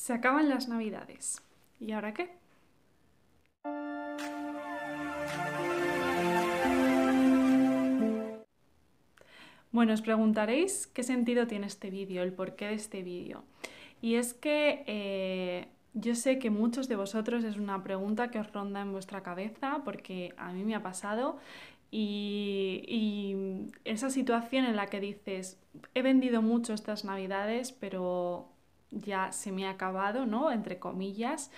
Se acaban las navidades. ¿Y ahora qué? Bueno, os preguntaréis qué sentido tiene este vídeo, el porqué de este vídeo. Y es que eh, yo sé que muchos de vosotros es una pregunta que os ronda en vuestra cabeza porque a mí me ha pasado y, esa situación en la que dices, he vendido mucho estas navidades, pero ya se me ha acabado, ¿no? Entre comillas.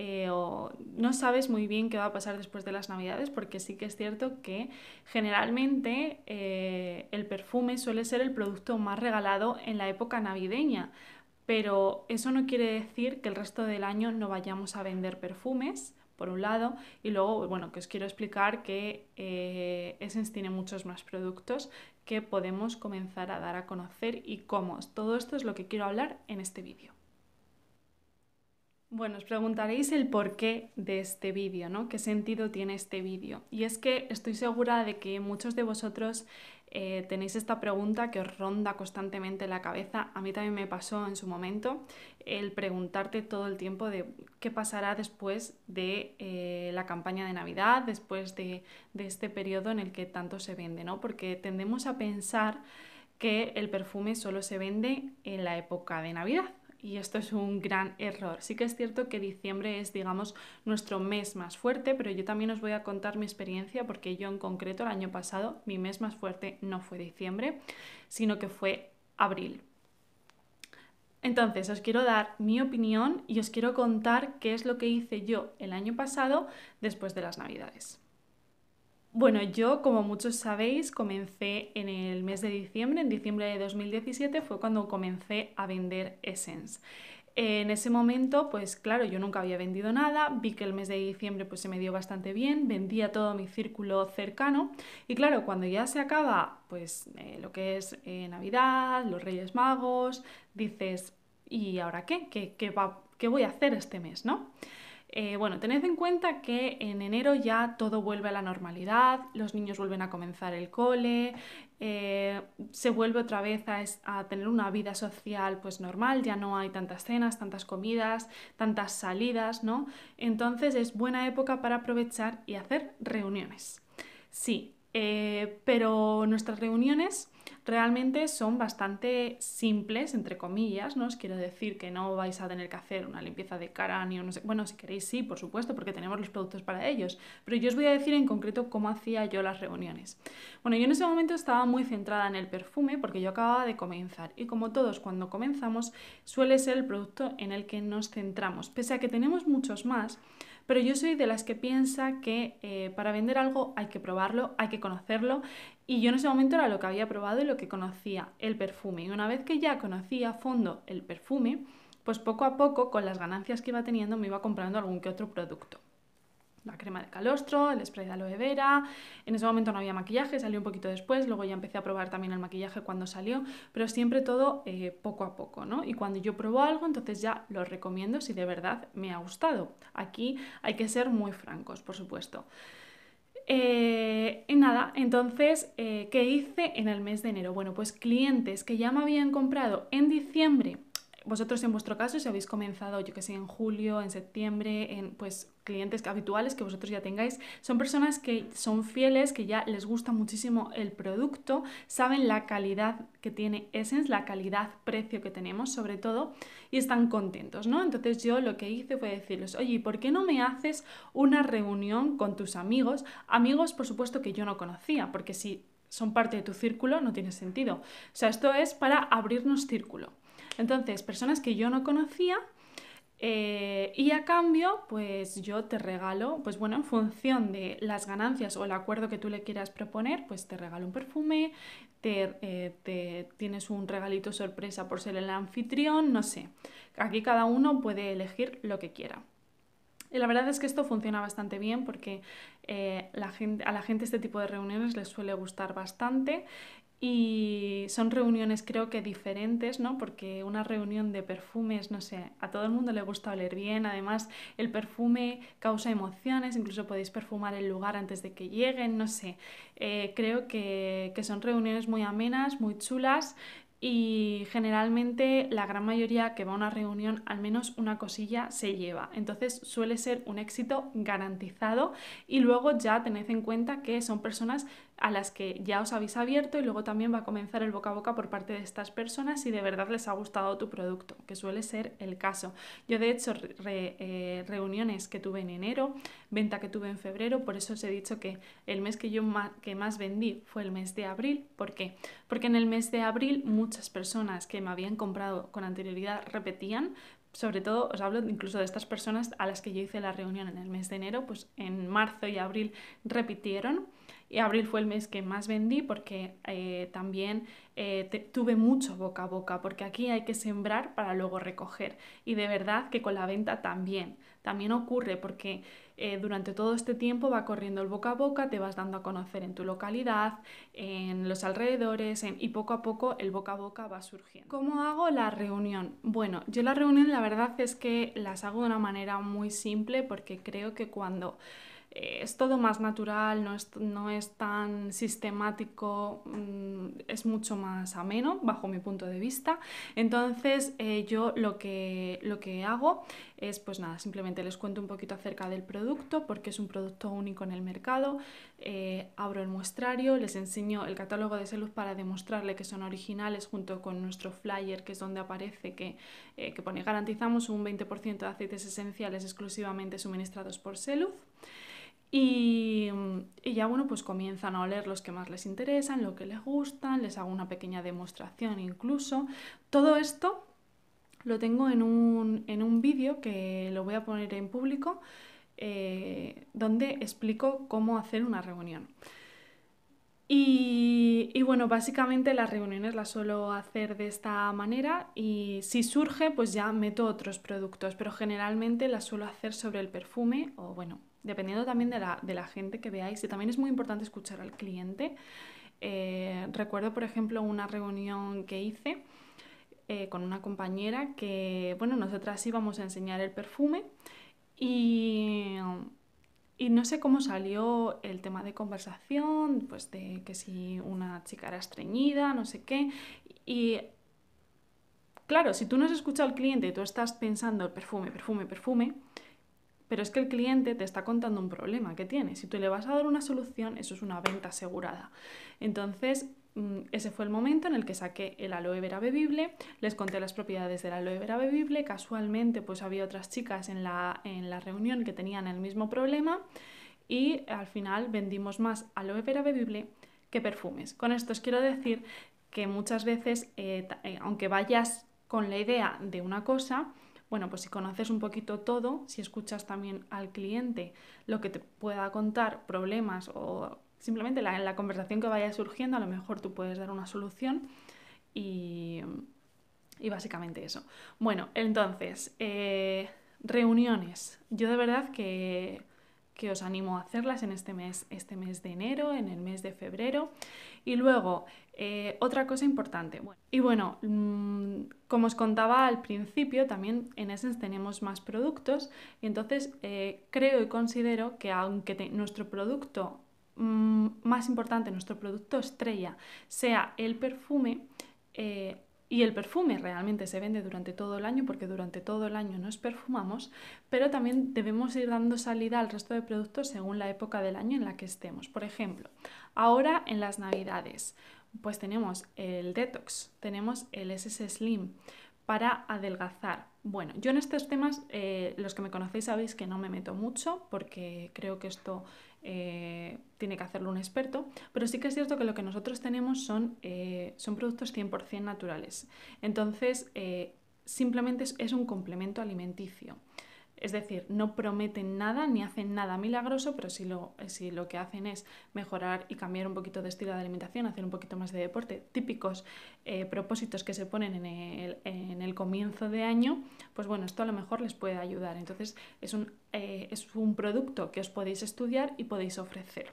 Eh, o no sabes muy bien qué va a pasar después de las navidades, porque sí que es cierto que generalmente eh, el perfume suele ser el producto más regalado en la época navideña, pero eso no quiere decir que el resto del año no vayamos a vender perfumes por un lado, y luego, bueno, que os quiero explicar que eh, Essence tiene muchos más productos que podemos comenzar a dar a conocer y cómo. Todo esto es lo que quiero hablar en este vídeo. Bueno, os preguntaréis el porqué de este vídeo, ¿no? ¿Qué sentido tiene este vídeo? Y es que estoy segura de que muchos de vosotros eh, tenéis esta pregunta que os ronda constantemente la cabeza. A mí también me pasó en su momento el preguntarte todo el tiempo de qué pasará después de eh, la campaña de Navidad, después de, de, este periodo en el que tanto se vende, ¿no? Porque tendemos a pensar que el perfume solo se vende en la época de Navidad y esto es un gran error. Sí que es cierto que diciembre es, digamos, nuestro mes más fuerte, pero yo también os voy a contar mi experiencia porque yo en concreto el año pasado mi mes más fuerte no fue diciembre, sino que fue abril. Entonces, os quiero dar mi opinión y os quiero contar qué es lo que hice yo el año pasado después de las Navidades. Bueno, yo, como muchos sabéis, comencé en el mes de diciembre, en diciembre de 2017 fue cuando comencé a vender Essence. En ese momento, pues claro, yo nunca había vendido nada, vi que el mes de diciembre pues se me dio bastante bien, vendía todo mi círculo cercano y claro, cuando ya se acaba pues eh, lo que es eh, Navidad, los Reyes Magos, dices, ¿y ahora qué? ¿Qué, va, qué voy a hacer este mes, no? Eh, bueno, tened en cuenta que en enero ya todo vuelve a la normalidad, los niños vuelven a comenzar el cole, eh, se vuelve otra vez a, tener una vida social pues normal, ya no hay tantas cenas, tantas comidas, tantas salidas, ¿no? Entonces es buena época para aprovechar y hacer reuniones. Sí, eh, pero nuestras reuniones realmente son bastante simples, entre comillas, ¿no? Os quiero decir que no vais a tener que hacer una limpieza de cara ni no sé. Bueno, si queréis, sí, por supuesto, porque tenemos los productos para ellos. Pero yo os voy a decir en concreto cómo hacía yo las reuniones. Bueno, yo en ese momento estaba muy centrada en el perfume porque yo acababa de comenzar. Y como todos, cuando comenzamos, suele ser el producto en el que nos centramos. Pese a que tenemos muchos más, pero yo soy de las que piensa que eh, para vender algo hay que probarlo, hay que conocerlo y yo en ese momento era lo que había probado y lo que conocía, el perfume. Y una vez que ya conocía a fondo el perfume, pues poco a poco, con las ganancias que iba teniendo, me iba comprando algún que otro producto. La crema de calostro, el spray de aloe vera. En ese momento no había maquillaje, salió un poquito después. Luego ya empecé a probar también el maquillaje cuando salió, pero siempre todo eh, poco a poco, ¿no? Y cuando yo probo algo, entonces ya lo recomiendo si de verdad me ha gustado. Aquí hay que ser muy francos, por supuesto. Eh, nada, entonces, eh, ¿qué hice en el mes de enero? Bueno, pues clientes que ya me habían comprado en diciembre vosotros en vuestro caso, si habéis comenzado, yo que sé, en julio, en septiembre, en pues clientes habituales que vosotros ya tengáis, son personas que son fieles, que ya les gusta muchísimo el producto, saben la calidad que tiene Essence, la calidad-precio que tenemos sobre todo, y están contentos, ¿no? Entonces yo lo que hice fue decirles, oye, ¿por qué no me haces una reunión con tus amigos? Amigos, por supuesto, que yo no conocía, porque si son parte de tu círculo, no tiene sentido. O sea, esto es para abrirnos círculo. Entonces, personas que yo no conocía eh, y a cambio, pues yo te regalo, pues bueno, en función de las ganancias o el acuerdo que tú le quieras proponer, pues te regalo un perfume, te eh, tienes un regalito sorpresa por ser el anfitrión, no sé. Aquí cada uno puede elegir lo que quiera. Y la verdad es que esto funciona bastante bien porque eh, la a la gente este tipo de reuniones les suele gustar bastante y son reuniones creo que diferentes, ¿no? Porque una reunión de perfumes, no sé, a todo el mundo le gusta oler bien, además el perfume causa emociones, incluso podéis perfumar el lugar antes de que lleguen, no sé. Eh, creo que, que son reuniones muy amenas, muy chulas y generalmente la gran mayoría que va a una reunión al menos una cosilla se lleva. Entonces suele ser un éxito garantizado y luego ya tened en cuenta que son personas a las que ya os habéis abierto y luego también va a comenzar el boca a boca por parte de estas personas si de verdad les ha gustado tu producto, que suele ser el caso. Yo de hecho eh, reuniones que tuve en enero, venta que tuve en febrero, por eso os he dicho que el mes que yo que más vendí fue el mes de abril. ¿Por qué? Porque en el mes de abril muchas personas que me habían comprado con anterioridad repetían, sobre todo os hablo incluso de estas personas a las que yo hice la reunión en el mes de enero, pues en marzo y abril repitieron. Y abril fue el mes que más vendí porque eh, también eh, tuve mucho boca a boca, porque aquí hay que sembrar para luego recoger. Y de verdad que con la venta también, también ocurre porque eh, durante todo este tiempo va corriendo el boca a boca, te vas dando a conocer en tu localidad, en los alrededores y poco a poco el boca a boca va surgiendo. ¿Cómo hago la reunión? Bueno, yo la reunión la verdad es que las hago de una manera muy simple porque creo que cuando... Eh, es todo más natural, no es, tan sistemático, mm, es mucho más ameno bajo mi punto de vista. Entonces eh, yo lo que, hago es, pues nada, simplemente les cuento un poquito acerca del producto, porque es un producto único en el mercado, eh, abro el muestrario, les enseño el catálogo de Seluz para demostrarle que son originales junto con nuestro flyer, que es donde aparece que, pone garantizamos un 20% de aceites esenciales exclusivamente suministrados por Seluz. Mm, y, ya bueno, pues comienzan a oler los que más les interesan, lo que les gustan, les hago una pequeña demostración incluso. Todo esto lo tengo en un, vídeo que lo voy a poner en público eh, donde explico cómo hacer una reunión. Y, y, bueno, básicamente las reuniones las suelo hacer de esta manera y si surge pues ya meto otros productos, pero generalmente las suelo hacer sobre el perfume o bueno, dependiendo también de la, gente que veáis. Y también es muy importante escuchar al cliente. Eh, recuerdo, por ejemplo, una reunión que hice eh, con una compañera que, bueno, nosotras íbamos a enseñar el perfume y, no sé cómo salió el tema de conversación, pues de que si una chica era estreñida, no sé qué. Y claro, si tú no has escuchado al cliente y tú estás pensando perfume, perfume, perfume, pero es que el cliente te está contando un problema que tiene. Si tú le vas a dar una solución, eso es una venta asegurada. Entonces, mm, ese fue el momento en el que saqué el aloe vera bebible, les conté las propiedades del aloe vera bebible, casualmente pues había otras chicas en la, reunión que tenían el mismo problema y al final vendimos más aloe vera bebible que perfumes. Con esto os quiero decir que muchas veces, eh, eh, aunque vayas con la idea de una cosa, bueno, pues si conoces un poquito todo, si escuchas también al cliente lo que te pueda contar, problemas o simplemente en la conversación que vaya surgiendo, a lo mejor tú puedes dar una solución y, básicamente eso. Bueno, entonces, eh, reuniones. Yo de verdad que que os animo a hacerlas en este mes, este mes de enero, en el mes de febrero. Y luego, eh, otra cosa importante. y bueno, mm, como os contaba al principio, también en Essence tenemos más productos y entonces eh, creo y considero que aunque nuestro producto mm, más importante, nuestro producto estrella, sea el perfume, eh, y el perfume realmente se vende durante todo el año porque durante todo el año nos perfumamos, pero también debemos ir dando salida al resto de productos según la época del año en la que estemos. Por ejemplo, ahora en las navidades, pues tenemos el detox, tenemos el SS Slim para adelgazar. Bueno, yo en estos temas, eh, los que me conocéis sabéis que no me meto mucho porque creo que esto eh, tiene que hacerlo un experto, pero sí que es cierto que lo que nosotros tenemos son, eh, son productos 100% naturales. Entonces, eh, simplemente es un complemento alimenticio. Es decir, no prometen nada ni hacen nada milagroso, pero si lo, si lo que hacen es mejorar y cambiar un poquito de estilo de alimentación, hacer un poquito más de deporte, típicos eh, propósitos que se ponen en el, en el, comienzo de año, pues bueno, esto a lo mejor les puede ayudar. Entonces es un, eh, es un producto que os podéis estudiar y podéis ofrecer.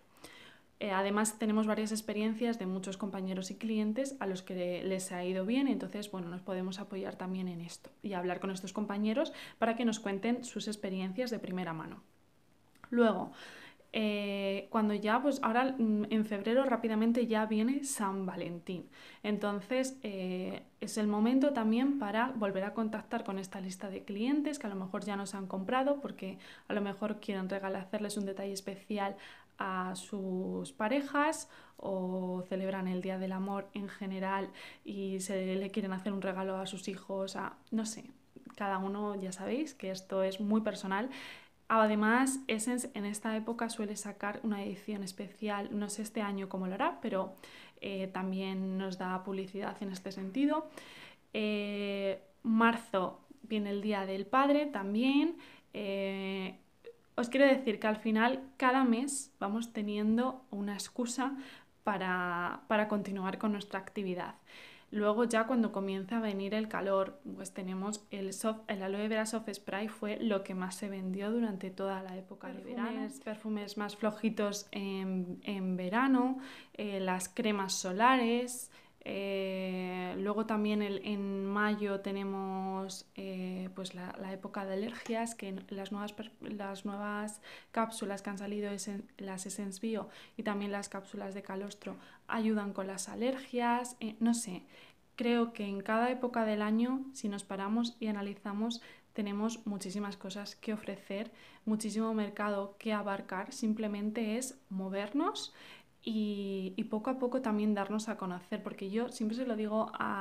Eh, además, tenemos varias experiencias de muchos compañeros y clientes a los que les ha ido bien, entonces, bueno, nos podemos apoyar también en esto y hablar con estos compañeros para que nos cuenten sus experiencias de primera mano. Luego, eh, cuando ya, pues ahora mm, en febrero rápidamente ya viene San Valentín. Entonces eh, es el momento también para volver a contactar con esta lista de clientes que a lo mejor ya nos han comprado porque a lo mejor quieren regalar, hacerles un detalle especial a sus parejas o celebran el Día del Amor en general y se le quieren hacer un regalo a sus hijos, a, no sé, cada uno ya sabéis que esto es muy personal. Además, Essence en esta época suele sacar una edición especial, no sé este año cómo lo hará, pero eh, también nos da publicidad en este sentido. Eh, marzo viene el Día del Padre también. Eh, os quiero decir que al final cada mes vamos teniendo una excusa para, continuar con nuestra actividad. Luego ya cuando comienza a venir el calor, pues tenemos el, el aloe vera soft spray fue lo que más se vendió durante toda la época de verano. Perfumes más flojitos en, verano, eh, las cremas solares, eh, luego también en mayo tenemos eh, pues la, época de alergias, que las nuevas, las nuevas cápsulas que han salido, las Essence Bio y también las cápsulas de calostro, ayudan con las alergias. Eh, no sé, creo que en cada época del año, si nos paramos y analizamos, tenemos muchísimas cosas que ofrecer, muchísimo mercado que abarcar, simplemente es movernos y, poco a poco también darnos a conocer, porque yo siempre se lo digo a,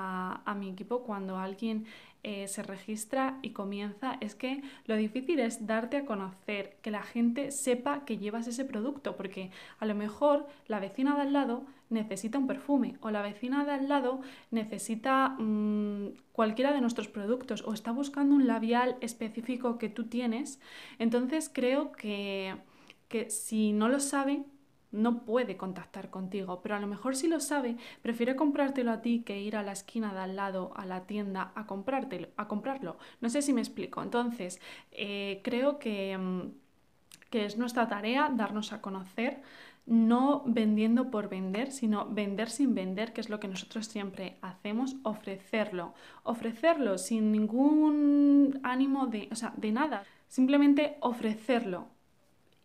mi equipo cuando alguien eh, se registra y comienza, es que lo difícil es darte a conocer, que la gente sepa que llevas ese producto, porque a lo mejor la vecina de al lado necesita un perfume o la vecina de al lado necesita mm, cualquiera de nuestros productos o está buscando un labial específico que tú tienes. Entonces creo que, que si no lo sabe, no puede contactar contigo, pero a lo mejor si lo sabe, prefiere comprártelo a ti que ir a la esquina de al lado, a la tienda, a, comprártelo, a comprarlo. No sé si me explico. Entonces, eh, creo que, mm, que es nuestra tarea darnos a conocer no vendiendo por vender, sino vender sin vender, que es lo que nosotros siempre hacemos, ofrecerlo, ofrecerlo sin ningún ánimo de nada, simplemente ofrecerlo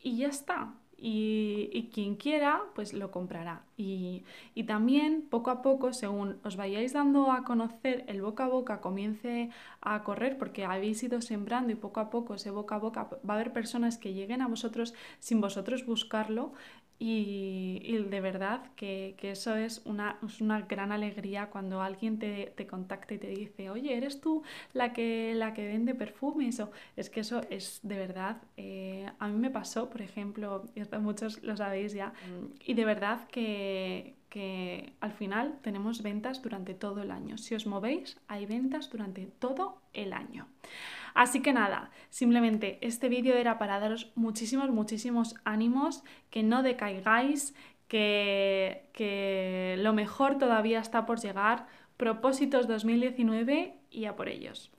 y ya está y, quien quiera pues lo comprará. Y, y, también poco a poco, según os vayáis dando a conocer, el boca a boca comience a correr porque habéis ido sembrando y poco a poco ese boca a boca va a haber personas que lleguen a vosotros sin vosotros buscarlo y, de verdad que, eso es una, gran alegría cuando alguien te, contacta y te dice, oye, ¿eres tú la que, la que vende perfumes? es que eso es de verdad, eh, a mí me pasó, por ejemplo, y muchos lo sabéis ya, y de verdad que, que al final tenemos ventas durante todo el año. Si os movéis, hay ventas durante todo el año. Así que nada, simplemente este vídeo era para daros muchísimos, muchísimos ánimos, que no decaigáis, que, que lo mejor todavía está por llegar, propósitos 2019 y a por ellos.